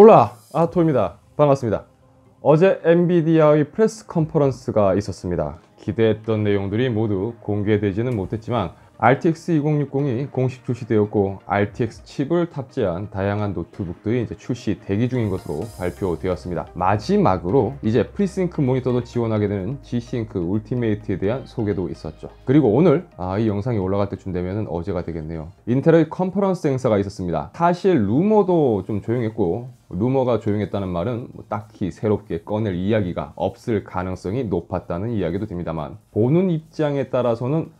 올라! 아토입니다. 반갑습니다. 어제 엔비디아의 프레스 컨퍼런스가 있었습니다. 기대했던 내용들이 모두 공개되지는 못했지만 RTX 2060이 공식 출시되었고 RTX 칩을 탑재한 다양한 노트북들이 이제 출시 대기 중인 것으로 발표되었습니다. 마지막으로 이제 프리싱크 모니터도 지원하게 되는 G-Sync 울티메이트에 대한 소개도 있었죠. 그리고 오늘 아, 이 영상이 올라갈 때쯤 되면 어제가 되겠네요. 인텔의 컨퍼런스 행사가 있었습니다. 사실 루머도 좀 조용했고 루머가 조용했다는 말은 뭐 딱히 새롭게 꺼낼 이야기가 없을 가능성이 높았다는 이야기도 됩니다만 보는 입장에 따라서는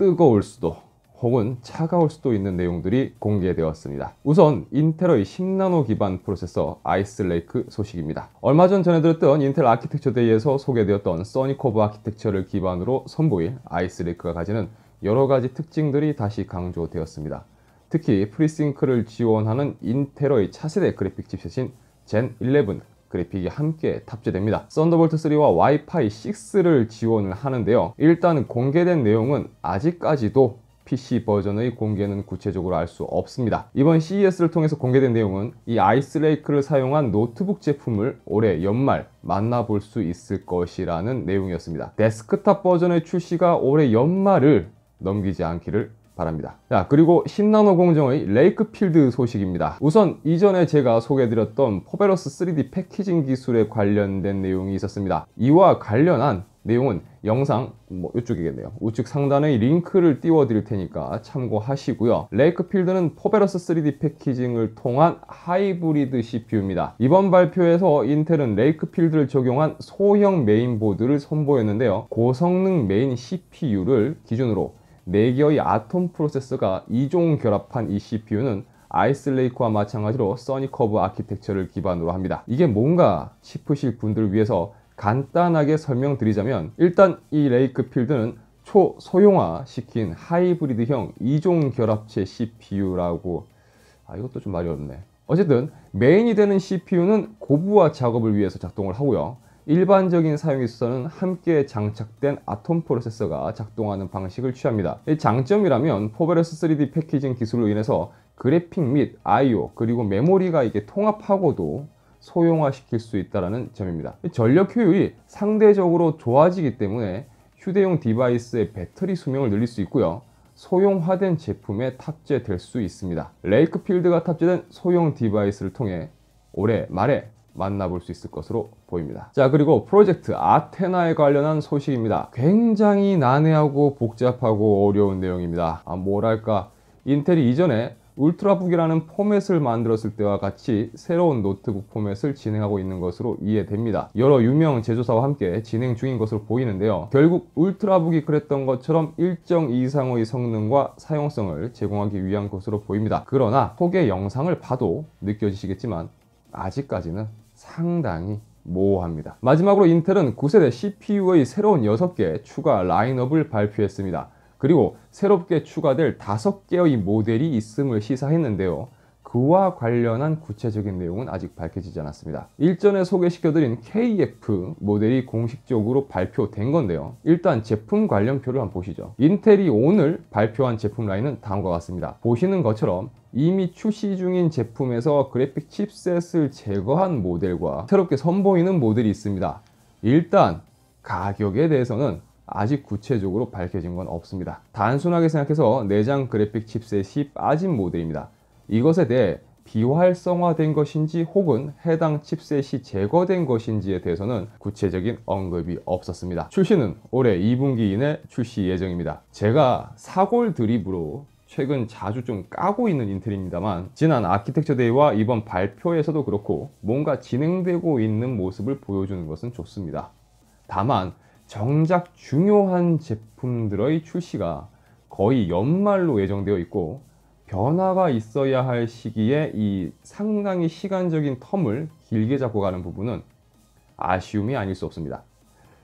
뜨거울 수도 혹은 차가울 수도 있는 내용들이 공개되었습니다. 우선 인텔의 10나노 기반 프로세서 아이스레이크 소식입니다. 얼마 전 전해드렸던 인텔 아키텍처 데이에서 소개되었던 써니코브 아키텍처를 기반으로 선보일 아이스레이크가 가지는 여러 가지 특징들이 다시 강조되었습니다. 특히 프리싱크를 지원하는 인텔의 차세대 그래픽 칩셋인 젠11 그래픽이 함께 탑재됩니다. 썬더볼트 3와 와이파이 6를 지원을 하는데요. 일단 공개된 내용은 아직까지도 PC 버전의 공개는 구체적으로 알 수 없습니다. 이번 CES를 통해서 공개된 내용은 이 아이스레이크를 사용한 노트북 제품을 올해 연말 만나볼 수 있을 것이라는 내용이었습니다. 데스크탑 버전의 출시가 올해 연말을 넘기지 않기를 바랍니다. 자 그리고 신나노 공정의 레이크필드 소식입니다. 우선 이전에 제가 소개해드렸던 포베러스 3D 패키징 기술에 관련된 내용이 있었습니다. 이와 관련한 내용은 영상 뭐 이쪽이겠네요 우측 상단의 링크를 띄워 드릴 테니까 참고하시고요 레이크필드는 포베러스 3D 패키징을 통한 하이브리드 CPU입니다 이번 발표에서 인텔은 레이크필드를 적용한 소형 메인보드를 선보였는데요 고성능 메인 CPU를 기준으로 4개의 아톰 프로세스가이종 결합한 이 CPU는 아이스레이크와 마찬가지로 써니커브 아키텍처를 기반으로 합니다. 이게 뭔가 싶으실 분들을 위해서 간단하게 설명드리자면 일단 이 레이크 필드는 초소형화 시킨 하이브리드형 이종 결합체 CPU라고 아 이것도 좀 말이 어렵네 어쨌든 메인이 되는 CPU는 고부화 작업을 위해서 작동을 하고요 일반적인 사용에서는 있어 함께 장착된 아톰 프로세서가 작동하는 방식을 취합니다. 장점이라면 포베러스 3D 패키징 기술로 인해서 그래픽 및 I.O. 그리고 메모리가 이게 통합하고도 소형화시킬 수 있다는 점입니다. 전력 효율이 상대적으로 좋아지기 때문에 휴대용 디바이스의 배터리 수명을 늘릴 수 있고요. 소형화된 제품에 탑재될 수 있습니다. 레이크필드가 탑재된 소형 디바이스를 통해 올해 말에 만나볼 수 있을 것으로 보입니다. 자 그리고 프로젝트 아테나에 관련한 소식입니다. 굉장히 난해하고 복잡하고 어려운 내용입니다. 아, 뭐랄까 인텔이 이전에 울트라북이라는 포맷을 만들었을 때와 같이 새로운 노트북 포맷을 진행하고 있는 것으로 이해됩니다. 여러 유명 제조사와 함께 진행 중인 것으로 보이는데요. 결국 울트라북이 그랬던 것처럼 일정 이상의 성능과 사용성을 제공하기 위한 것으로 보입니다. 그러나 소개 영상을 봐도 느껴지시겠지만 아직까지는 상당히 모호합니다. 마지막으로 인텔은 9세대 CPU의 새로운 6개 추가 라인업을 발표했습니다. 그리고 새롭게 추가될 5개의 모델이 있음을 시사했는데요. 그와 관련한 구체적인 내용은 아직 밝혀지지 않았습니다. 일전에 소개시켜드린 KF 모델이 공식적으로 발표된 건데요. 일단 제품 관련표를 한번 보시죠. 인텔이 오늘 발표한 제품 라인은 다음과 같습니다. 보시는 것처럼 이미 출시 중인 제품에서 그래픽 칩셋을 제거한 모델과 새롭게 선보이는 모델이 있습니다. 일단 가격에 대해서는 아직 구체적으로 밝혀진 건 없습니다. 단순하게 생각해서 내장 그래픽 칩셋이 빠진 모델입니다. 이것에 대해 비활성화된 것인지 혹은 해당 칩셋이 제거된 것인지에 대해서는 구체적인 언급이 없었습니다. 출시는 올해 2분기 이내 출시 예정입니다. 제가 사골 드립으로 최근 자주 좀 까고 있는 인텔입니다만 지난 아키텍처 데이와 이번 발표에서도 그렇고 뭔가 진행되고 있는 모습을 보여주는 것은 좋습니다. 다만 정작 중요한 제품들의 출시가 거의 연말로 예정되어 있고 변화가 있어야 할 시기에 이 상당히 시간적인 텀을 길게 잡고 가는 부분은 아쉬움이 아닐 수 없습니다.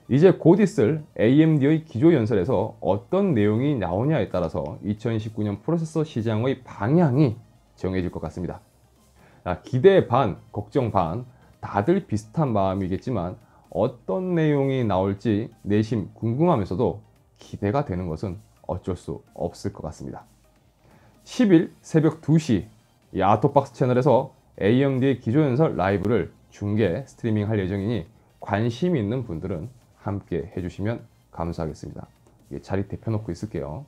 이제 곧 있을 AMD의 기조 연설에서 어떤 내용이 나오냐에 따라서 2019년 프로세서 시장의 방향이 정해질 것 같습니다. 아, 기대 반, 걱정 반, 다들 비슷한 마음이겠지만 어떤 내용이 나올지 내심 궁금하면서도 기대가 되는 것은 어쩔 수 없을 것 같습니다. 10일 새벽 2시 이 아토박스 채널에서 a m d 의 기조연설 라이브를 중계 스트리밍 할 예정이니 관심 있는 분들은 함께 해주시면 감사하겠습니다. 자리 대펴놓고 있을게요.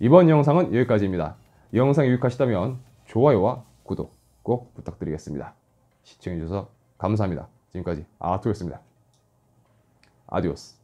이번 영상은 여기까지입니다. 영상이 유익하시다면 좋아요와 구독 꼭 부탁드리겠습니다. 시청해주셔서 감사합니다. 지금까지 아토였습니다. 아디오스.